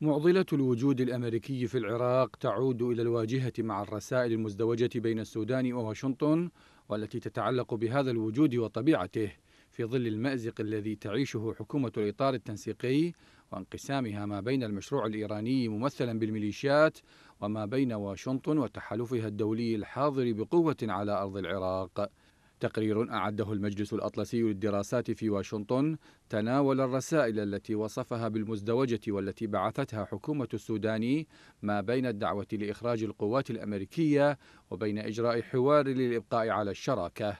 معضلة الوجود الأمريكي في العراق تعود إلى الواجهة مع الرسائل المزدوجة بين السودان وواشنطن والتي تتعلق بهذا الوجود وطبيعته في ظل المأزق الذي تعيشه حكومة الإطار التنسيقي وانقسامها ما بين المشروع الإيراني ممثلا بالميليشيات وما بين واشنطن وتحالفها الدولي الحاضر بقوة على أرض العراق تقرير أعده المجلس الأطلسي للدراسات في واشنطن تناول الرسائل التي وصفها بالمزدوجة والتي بعثتها حكومة السودان ما بين الدعوة لإخراج القوات الأمريكية وبين إجراء حوار للإبقاء على الشراكة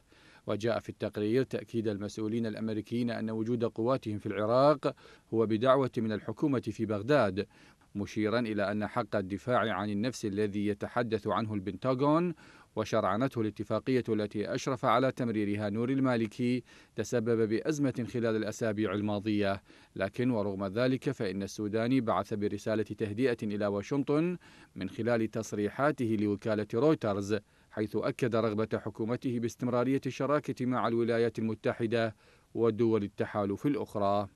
وجاء في التقرير تأكيد المسؤولين الأمريكيين أن وجود قواتهم في العراق هو بدعوة من الحكومة في بغداد مشيرا إلى أن حق الدفاع عن النفس الذي يتحدث عنه البنتاغون وشرعنته الاتفاقية التي أشرف على تمريرها نور المالكي تسبب بأزمة خلال الأسابيع الماضية لكن ورغم ذلك فإن السوداني بعث برسالة تهدئة إلى واشنطن من خلال تصريحاته لوكالة رويترز حيث أكد رغبة حكومته باستمرارية الشراكة مع الولايات المتحدة ودول التحالف الأخرى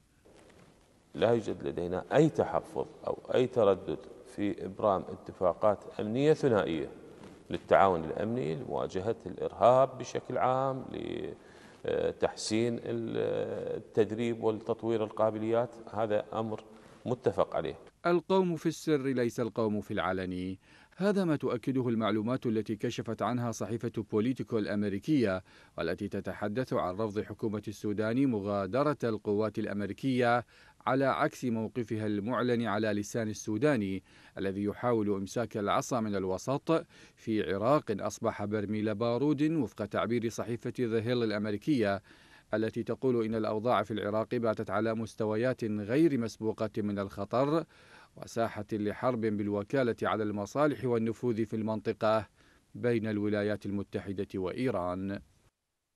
لا يوجد لدينا أي تحفظ أو أي تردد في إبرام اتفاقات أمنية ثنائية للتعاون الأمني لمواجهة الإرهاب بشكل عام لتحسين التدريب والتطوير القابليات هذا أمر متفق عليه القوم في السر ليس القوم في العلن هذا ما تؤكده المعلومات التي كشفت عنها صحيفة بوليتيكو الأمريكية والتي تتحدث عن رفض حكومة السودان مغادرة القوات الأمريكية على عكس موقفها المعلن على لسان السوداني الذي يحاول إمساك العصا من الوسط في عراق أصبح برميل بارود وفق تعبير صحيفة ذا هيل الأمريكية التي تقول إن الأوضاع في العراق باتت على مستويات غير مسبوقة من الخطر وساحة لحرب بالوكالة على المصالح والنفوذ في المنطقة بين الولايات المتحدة وإيران